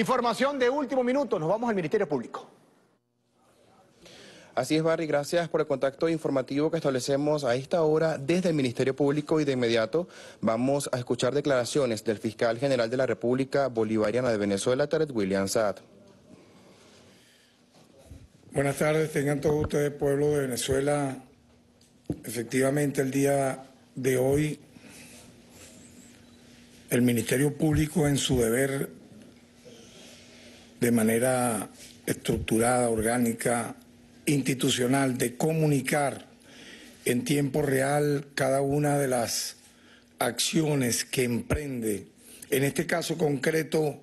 Información de último minuto, nos vamos al Ministerio Público. Así es, Barry, gracias por el contacto informativo que establecemos a esta hora desde el Ministerio Público y de inmediato vamos a escuchar declaraciones del Fiscal General de la República Bolivariana de Venezuela, Tarek William Saad. Buenas tardes, tengan todos ustedes, pueblo de Venezuela. Efectivamente, el día de hoy, el Ministerio Público en su deber de manera estructurada, orgánica, institucional, de comunicar en tiempo real cada una de las acciones que emprende, en este caso concreto,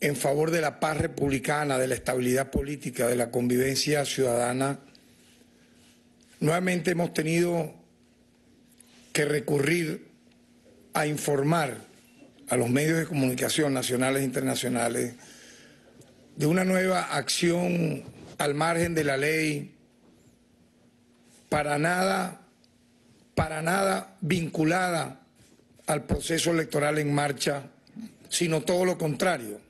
en favor de la paz republicana, de la estabilidad política, de la convivencia ciudadana. Nuevamente hemos tenido que recurrir a informar a los medios de comunicación nacionales e internacionales de una nueva acción al margen de la ley, para nada, para nada vinculada al proceso electoral en marcha, sino todo lo contrario.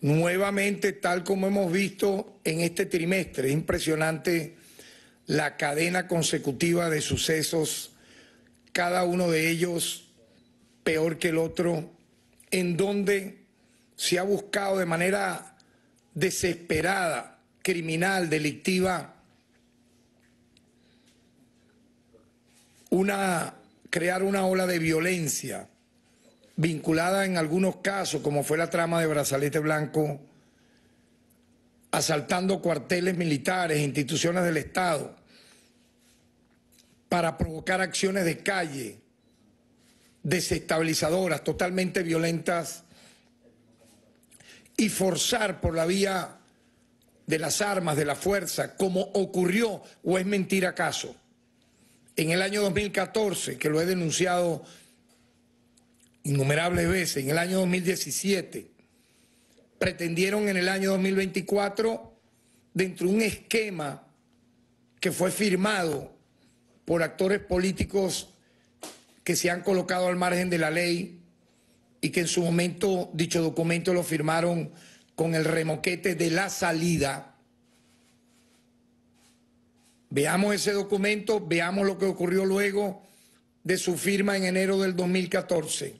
Nuevamente, tal como hemos visto en este trimestre, es impresionante la cadena consecutiva de sucesos, cada uno de ellos peor que el otro, en donde se ha buscado de manera desesperada, criminal, delictiva, una, crear una ola de violencia vinculada en algunos casos, como fue la trama de Brazalete Blanco, asaltando cuarteles militares, instituciones del Estado, para provocar acciones de calle desestabilizadoras, totalmente violentas y forzar por la vía de las armas, de la fuerza, como ocurrió, o es mentira acaso. En el año 2014, que lo he denunciado innumerables veces, en el año 2017, pretendieron en el año 2024, dentro de un esquema que fue firmado por actores políticos que se han colocado al margen de la ley, y que en su momento dicho documento lo firmaron con el remoquete de la salida. Veamos ese documento, veamos lo que ocurrió luego de su firma en enero del 2014.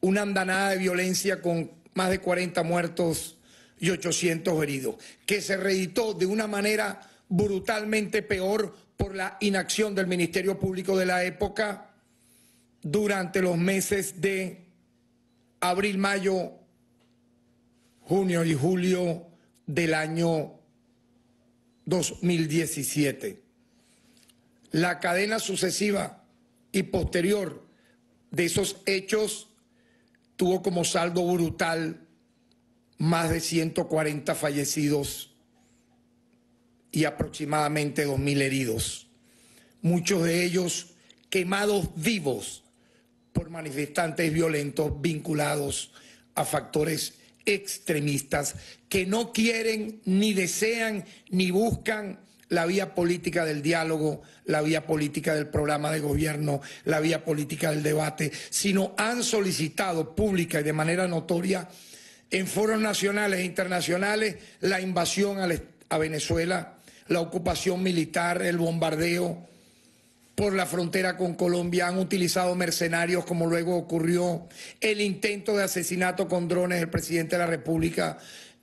Una andanada de violencia con más de 40 muertos y 800 heridos, que se reeditó de una manera brutalmente peor por la inacción del Ministerio Público de la época durante los meses de abril, mayo, junio y julio del año 2017. La cadena sucesiva y posterior de esos hechos tuvo como saldo brutal más de 140 fallecidos y aproximadamente 2.000 heridos, muchos de ellos quemados vivos por manifestantes violentos vinculados a factores extremistas que no quieren, ni desean, ni buscan la vía política del diálogo, la vía política del programa de gobierno, la vía política del debate, sino han solicitado pública y de manera notoria en foros nacionales e internacionales la invasión a Venezuela, la ocupación militar, el bombardeo, por la frontera con Colombia, han utilizado mercenarios como luego ocurrió el intento de asesinato con drones del presidente de la República.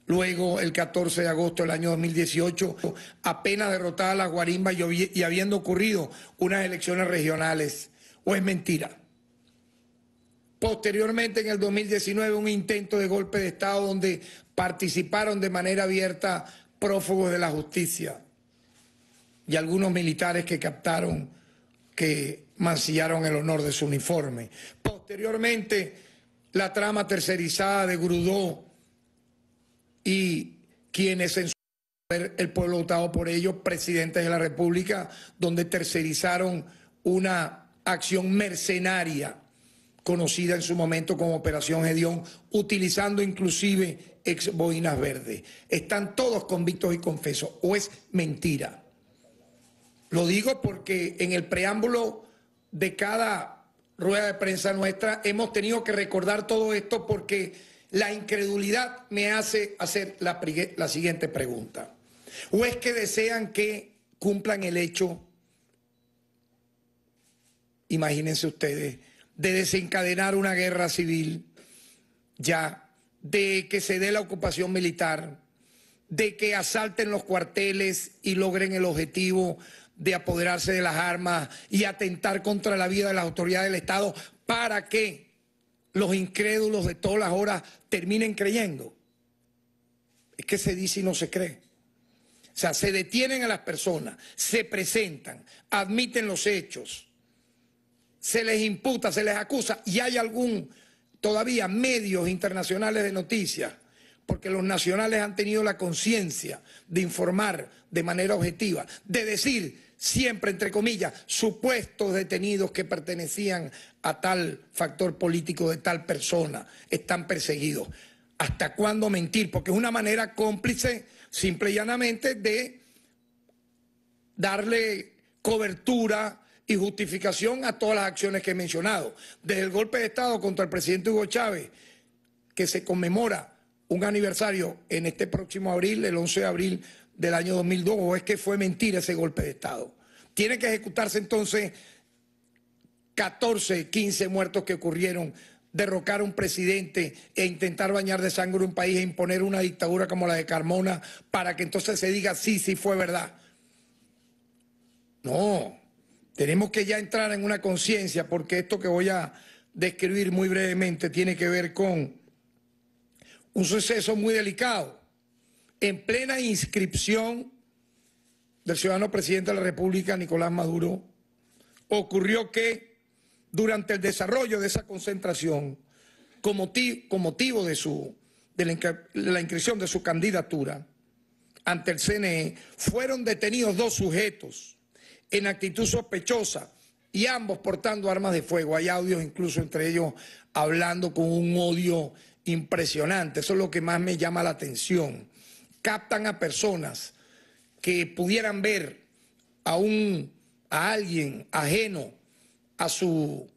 Luego, el 14 de agosto del año 2018, apenas derrotada la guarimba y habiendo ocurrido unas elecciones regionales. ¿O es mentira? Posteriormente, en el 2019, un intento de golpe de Estado donde participaron de manera abierta prófugos de la justicia y algunos militares que captaron que mancillaron el honor de su uniforme. Posteriormente, la trama tercerizada de Grudó y quienes en su el pueblo votado por ellos, presidentes de la República, donde tercerizaron una acción mercenaria conocida en su momento como Operación Gedeón, utilizando inclusive ex boinas verdes. Están todos convictos y confesos, o es mentira. Lo digo porque en el preámbulo de cada rueda de prensa nuestra hemos tenido que recordar todo esto porque la incredulidad me hace hacer la, siguiente pregunta. ¿O es que desean que cumplan el hecho, imagínense ustedes, de desencadenar una guerra civil ya, de que se dé la ocupación militar, de que asalten los cuarteles y logren el objetivo de apoderarse de las armas y atentar contra la vida de las autoridades del Estado para que los incrédulos de todas las horas terminen creyendo. Es que se dice y no se cree. O sea, se detienen a las personas, se presentan, admiten los hechos, se les imputa, se les acusa y hay algún, todavía medios internacionales de noticias porque los nacionales han tenido la conciencia de informar de manera objetiva, de decir siempre, entre comillas, supuestos detenidos que pertenecían a tal factor político de tal persona están perseguidos. ¿Hasta cuándo mentir? Porque es una manera cómplice, simple y llanamente, de darle cobertura y justificación a todas las acciones que he mencionado. Desde el golpe de Estado contra el presidente Hugo Chávez, que se conmemora un aniversario en este próximo abril, el 11 de abril del año 2002, o es que fue mentira ese golpe de Estado. Tiene que ejecutarse entonces 14, 15 muertos que ocurrieron, derrocar a un presidente e intentar bañar de sangre un país e imponer una dictadura como la de Carmona para que entonces se diga sí, sí fue verdad. No, tenemos que ya entrar en una conciencia porque esto que voy a describir muy brevemente tiene que ver con un suceso muy delicado. En plena inscripción del ciudadano presidente de la República, Nicolás Maduro, ocurrió que durante el desarrollo de esa concentración, con motivo, de, su, de la inscripción de su candidatura ante el CNE, fueron detenidos dos sujetos en actitud sospechosa y ambos portando armas de fuego. Hay audios incluso entre ellos hablando con un odio impresionante, eso es lo que más me llama la atención. Captan a personas que pudieran ver a un a alguien ajeno a su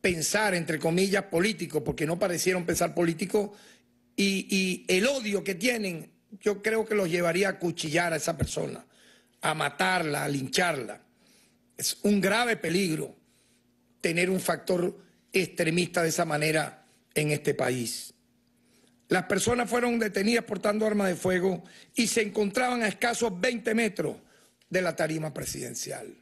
pensar, entre comillas, político, porque no parecieron pensar político, y, y el odio que tienen, yo creo que los llevaría a cuchillar a esa persona, a matarla, a lincharla. Es un grave peligro tener un factor extremista de esa manera en este país. Las personas fueron detenidas portando armas de fuego y se encontraban a escasos 20 metros de la tarima presidencial.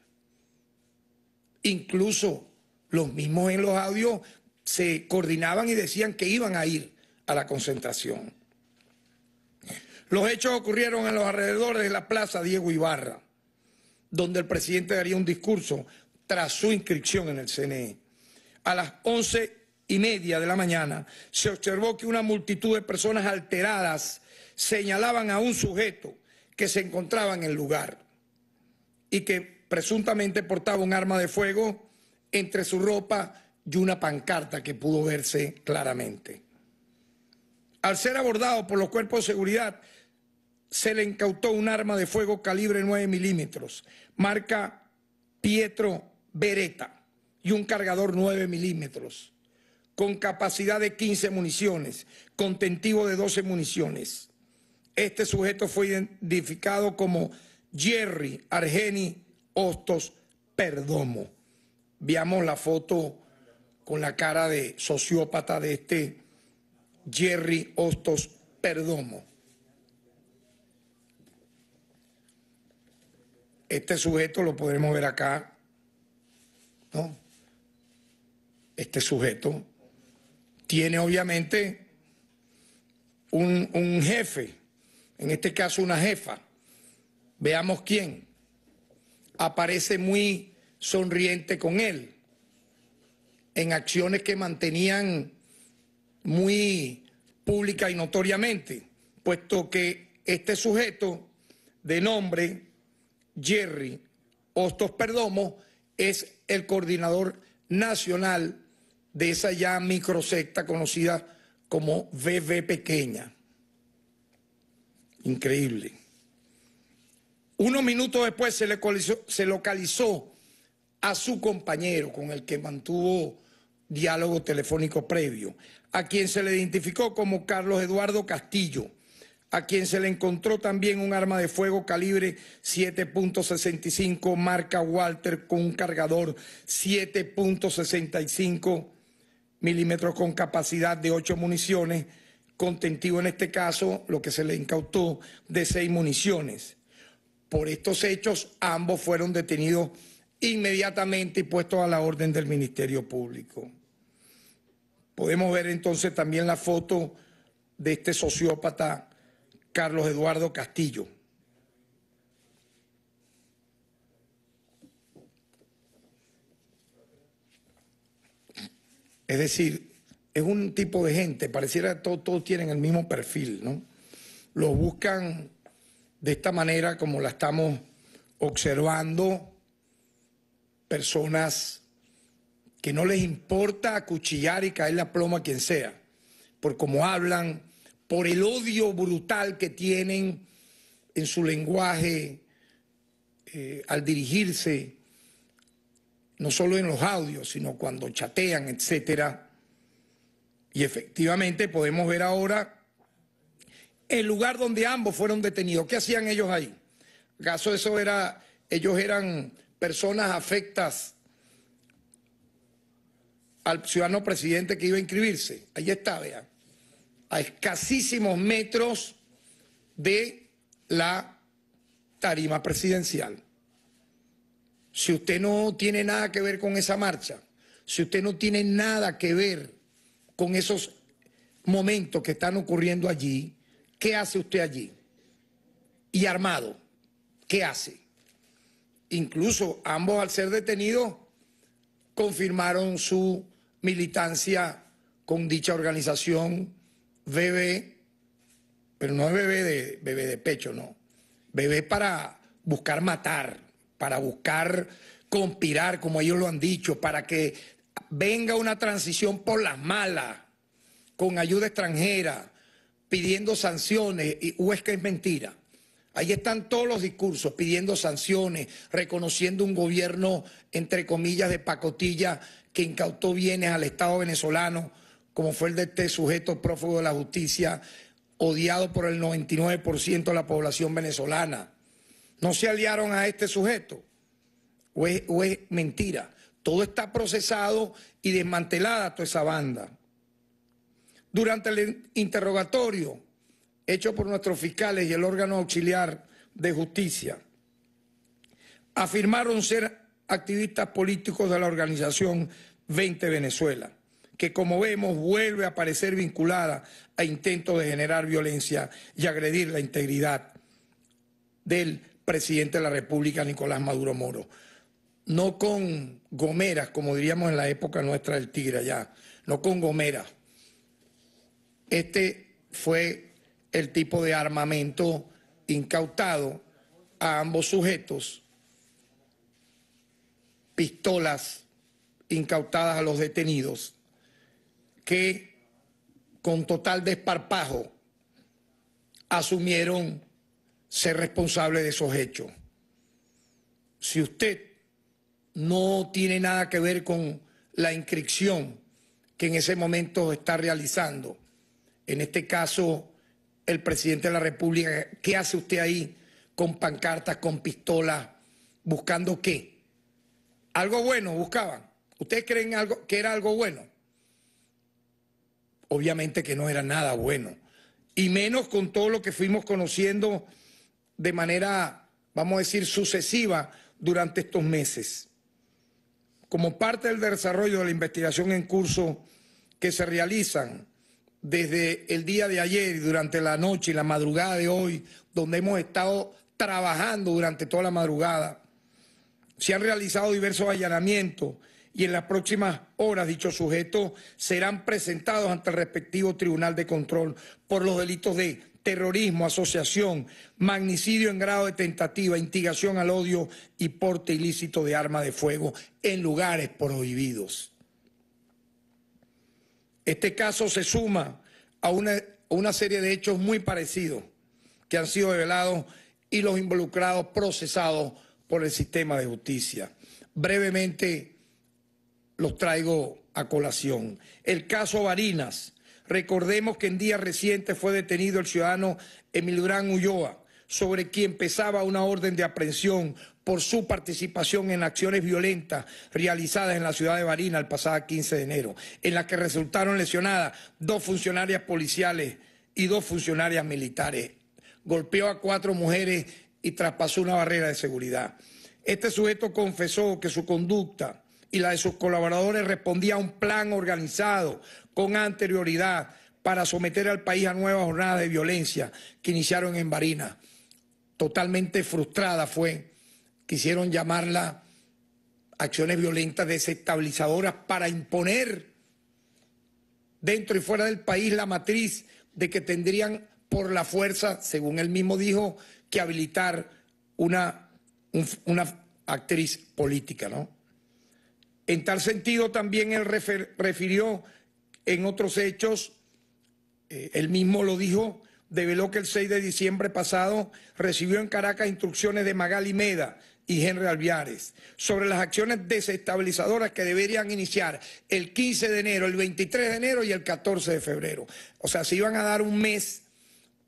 Incluso los mismos en los audios se coordinaban y decían que iban a ir a la concentración. Los hechos ocurrieron en los alrededores de la Plaza Diego Ibarra, donde el presidente daría un discurso tras su inscripción en el CNE. A las 11 y media de la mañana, se observó que una multitud de personas alteradas señalaban a un sujeto que se encontraba en el lugar y que presuntamente portaba un arma de fuego entre su ropa y una pancarta que pudo verse claramente. Al ser abordado por los cuerpos de seguridad, se le incautó un arma de fuego calibre 9 milímetros, marca Pietro Beretta, y un cargador 9 milímetros con capacidad de 15 municiones, contentivo de 12 municiones. Este sujeto fue identificado como Jerry Argeni Hostos Perdomo. Veamos la foto con la cara de sociópata de este Jerry Hostos Perdomo. Este sujeto lo podremos ver acá, ¿no? Este sujeto tiene obviamente un, jefe, en este caso una jefa, veamos quién, aparece muy sonriente con él, en acciones que mantenían muy pública y notoriamente, puesto que este sujeto de nombre Jerry Hostos Perdomo es el coordinador nacional de esa ya microsecta conocida como VV pequeña. Increíble. Unos minutos después se, le se localizó a su compañero con el que mantuvo diálogo telefónico previo, a quien se le identificó como Carlos Eduardo Castillo, a quien se le encontró también un arma de fuego calibre 7.65 marca Walter con un cargador 7.65 milímetros con capacidad de ocho municiones, contentivo en este caso lo que se le incautó de seis municiones. Por estos hechos, ambos fueron detenidos inmediatamente y puestos a la orden del Ministerio Público. Podemos ver entonces también la foto de este sociópata, Carlos Eduardo Castillo. Es decir, es un tipo de gente, pareciera que todos, tienen el mismo perfil, ¿no? Los buscan de esta manera como la estamos observando, personas que no les importa acuchillar y caer la ploma a quien sea, por cómo hablan, por el odio brutal que tienen en su lenguaje eh, al dirigirse no solo en los audios, sino cuando chatean, etcétera. Y efectivamente podemos ver ahora el lugar donde ambos fueron detenidos. ¿Qué hacían ellos ahí? de eso era, ellos eran personas afectas al ciudadano presidente que iba a inscribirse? Ahí está, vean, a escasísimos metros de la tarima presidencial. Si usted no tiene nada que ver con esa marcha, si usted no tiene nada que ver con esos momentos que están ocurriendo allí, ¿qué hace usted allí? Y armado, ¿qué hace? Incluso ambos al ser detenidos confirmaron su militancia con dicha organización bebé, pero no es bebé de, bebé de pecho, no, bebé para buscar matar para buscar conspirar, como ellos lo han dicho, para que venga una transición por las malas, con ayuda extranjera, pidiendo sanciones, y, o uh, es mentira. Ahí están todos los discursos pidiendo sanciones, reconociendo un gobierno, entre comillas, de pacotilla que incautó bienes al Estado venezolano, como fue el de este sujeto prófugo de la justicia, odiado por el 99% de la población venezolana no se aliaron a este sujeto. O es, mentira. Todo está procesado y desmantelada toda esa banda. Durante el interrogatorio hecho por nuestros fiscales y el órgano auxiliar de justicia, afirmaron ser activistas políticos de la organización 20 Venezuela, que como vemos vuelve a aparecer vinculada a intentos de generar violencia y agredir la integridad del presidente de la República, Nicolás Maduro Moro. No con gomeras, como diríamos en la época nuestra del Tigre ya, no con gomeras. Este fue el tipo de armamento incautado a ambos sujetos, pistolas incautadas a los detenidos, que con total desparpajo asumieron ser responsable de esos hechos. Si usted no tiene nada que ver con la inscripción que en ese momento está realizando, en este caso el presidente de la República, ¿qué hace usted ahí con pancartas, con pistolas, buscando qué? Algo bueno buscaban. ¿Ustedes creen algo, que era algo bueno? Obviamente que no era nada bueno. Y menos con todo lo que fuimos conociendo de manera, vamos a decir, sucesiva durante estos meses. Como parte del desarrollo de la investigación en curso que se realizan desde el día de ayer y durante la noche y la madrugada de hoy, donde hemos estado trabajando durante toda la madrugada, se han realizado diversos allanamientos y en las próximas horas dichos sujetos serán presentados ante el respectivo Tribunal de Control por los delitos de terrorismo, asociación, magnicidio en grado de tentativa, instigación al odio y porte ilícito de armas de fuego en lugares prohibidos. Este caso se suma a una, una serie de hechos muy parecidos que han sido revelados y los involucrados procesados por el sistema de justicia. Brevemente los traigo a colación. El caso Varinas Recordemos que en días recientes fue detenido el ciudadano Emilgrán Ulloa, sobre quien pesaba una orden de aprehensión por su participación en acciones violentas realizadas en la ciudad de Barina el pasado 15 de enero, en las que resultaron lesionadas dos funcionarias policiales y dos funcionarias militares. Golpeó a cuatro mujeres y traspasó una barrera de seguridad. Este sujeto confesó que su conducta y la de sus colaboradores respondía a un plan organizado con anterioridad para someter al país a nuevas jornadas de violencia que iniciaron en Barina. Totalmente frustrada fue, quisieron llamarla acciones violentas desestabilizadoras para imponer dentro y fuera del país la matriz de que tendrían por la fuerza, según él mismo dijo, que habilitar una, una actriz política, ¿no? En tal sentido, también él refirió en otros hechos, el eh, él mismo lo dijo, develó que el 6 de diciembre pasado recibió en Caracas instrucciones de Magali Meda y Henry Alviares sobre las acciones desestabilizadoras que deberían iniciar el 15 de enero, el 23 de enero y el 14 de febrero. O sea, se iban a dar un mes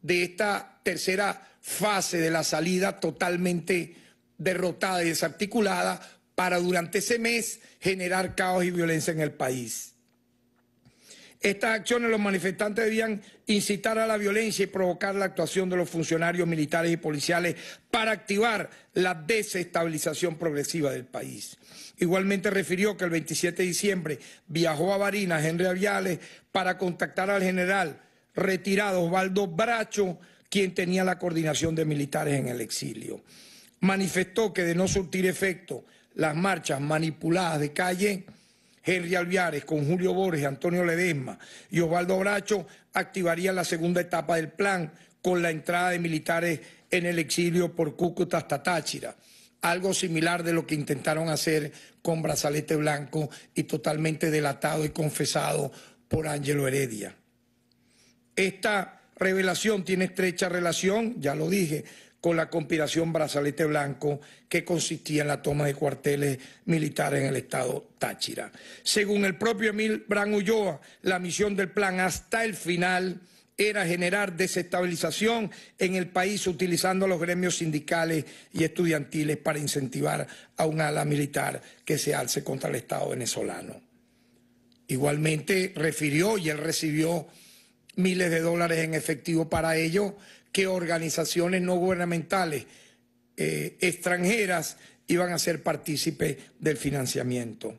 de esta tercera fase de la salida totalmente derrotada y desarticulada para durante ese mes generar caos y violencia en el país. Estas acciones los manifestantes debían incitar a la violencia y provocar la actuación de los funcionarios militares y policiales para activar la desestabilización progresiva del país. Igualmente refirió que el 27 de diciembre viajó a Barinas, Henry Aviales, para contactar al general retirado Osvaldo Bracho, quien tenía la coordinación de militares en el exilio. Manifestó que de no surtir efecto las marchas manipuladas de calle, Henry Alviares con Julio Borges, Antonio Ledesma y Osvaldo Bracho activarían la segunda etapa del plan con la entrada de militares en el exilio por Cúcuta hasta Táchira. Algo similar de lo que intentaron hacer con brazalete blanco y totalmente delatado y confesado por Ángelo Heredia. Esta revelación tiene estrecha relación, ya lo dije, con la conspiración Brazalete Blanco, que consistía en la toma de cuarteles militares en el estado Táchira. Según el propio Emil Bran Ulloa, la misión del plan hasta el final era generar desestabilización en el país utilizando los gremios sindicales y estudiantiles para incentivar a un ala militar que se alce contra el Estado venezolano. Igualmente refirió y él recibió miles de dólares en efectivo para ello, que organizaciones no gubernamentales eh, extranjeras iban a ser partícipes del financiamiento.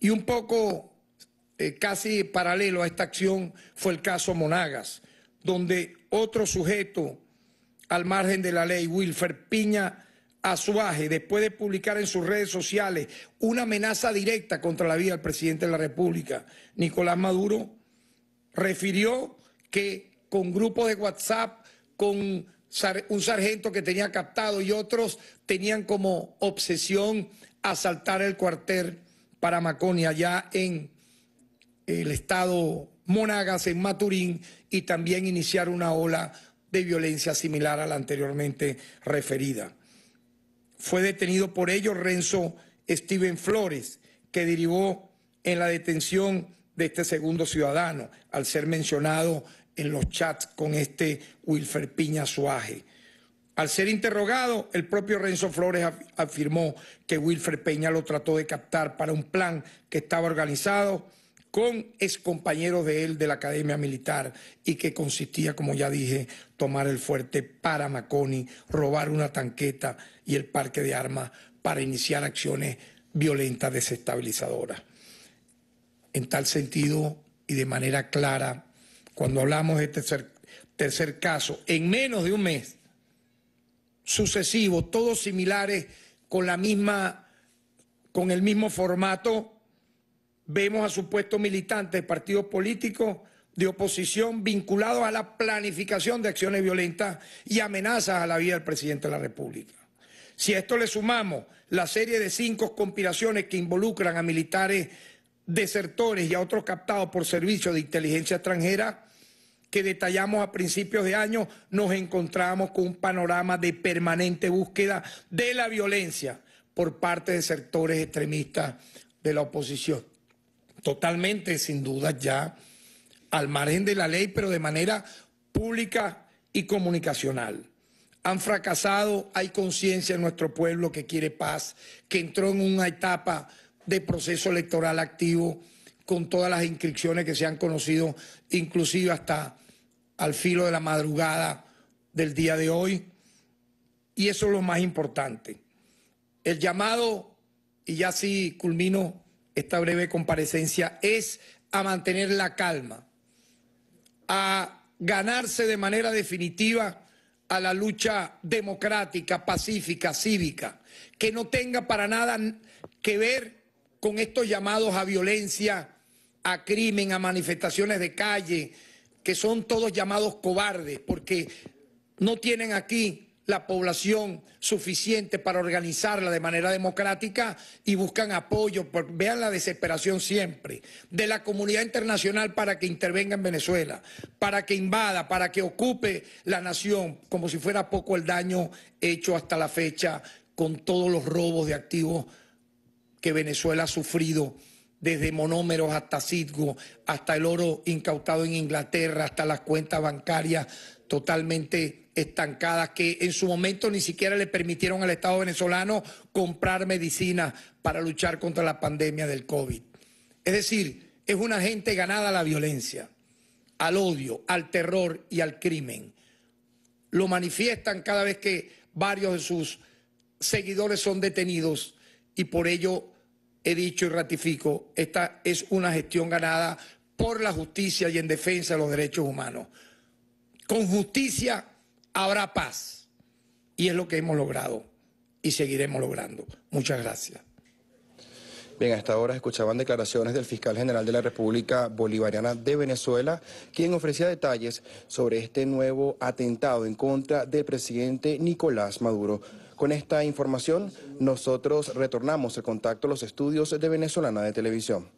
Y un poco eh, casi paralelo a esta acción fue el caso Monagas, donde otro sujeto al margen de la ley, Wilfer Piña Azuaje, después de publicar en sus redes sociales una amenaza directa contra la vida del presidente de la República, Nicolás Maduro, refirió que con grupos de WhatsApp, con un sargento que tenía captado y otros tenían como obsesión asaltar el cuartel para Maconia, allá en el estado Monagas, en Maturín, y también iniciar una ola de violencia similar a la anteriormente referida. Fue detenido por ello Renzo Steven Flores, que derivó en la detención de este segundo ciudadano, al ser mencionado en los chats con este Wilfer Piña Suaje. Al ser interrogado, el propio Renzo Flores afirmó que Wilfer Peña lo trató de captar para un plan que estaba organizado con excompañeros de él de la Academia Militar y que consistía, como ya dije, tomar el fuerte para Maconi, robar una tanqueta y el parque de armas para iniciar acciones violentas desestabilizadoras. En tal sentido y de manera clara, cuando hablamos de este tercer, caso, en menos de un mes sucesivo, todos similares, con la misma, con el mismo formato, vemos a supuestos militantes de partidos políticos de oposición vinculados a la planificación de acciones violentas y amenazas a la vida del presidente de la República. Si a esto le sumamos la serie de cinco conspiraciones que involucran a militares desertores y a otros captados por servicios de inteligencia extranjera, que detallamos a principios de año, nos encontramos con un panorama de permanente búsqueda de la violencia por parte de sectores extremistas de la oposición. Totalmente, sin duda, ya al margen de la ley, pero de manera pública y comunicacional. Han fracasado, hay conciencia en nuestro pueblo que quiere paz, que entró en una etapa de proceso electoral activo con todas las inscripciones que se han conocido, inclusive hasta al filo de la madrugada del día de hoy. Y eso es lo más importante. El llamado, y ya sí culmino esta breve comparecencia, es a mantener la calma, a ganarse de manera definitiva a la lucha democrática, pacífica, cívica, que no tenga para nada que ver con estos llamados a violencia a crimen, a manifestaciones de calle, que son todos llamados cobardes, porque no tienen aquí la población suficiente para organizarla de manera democrática y buscan apoyo, vean la desesperación siempre, de la comunidad internacional para que intervenga en Venezuela, para que invada, para que ocupe la nación, como si fuera poco el daño hecho hasta la fecha con todos los robos de activos que Venezuela ha sufrido desde monómeros hasta Citgo, hasta el oro incautado en Inglaterra, hasta las cuentas bancarias totalmente estancadas, que en su momento ni siquiera le permitieron al Estado venezolano comprar medicina para luchar contra la pandemia del COVID. Es decir, es una gente ganada a la violencia, al odio, al terror y al crimen. Lo manifiestan cada vez que varios de sus seguidores son detenidos y por ello he dicho y ratifico, esta es una gestión ganada por la justicia y en defensa de los derechos humanos. Con justicia habrá paz. Y es lo que hemos logrado y seguiremos logrando. Muchas gracias. Bien, hasta ahora escuchaban declaraciones del fiscal general de la República Bolivariana de Venezuela, quien ofrecía detalles sobre este nuevo atentado en contra del presidente Nicolás Maduro. Con esta información, nosotros retornamos el contacto a los estudios de Venezolana de Televisión.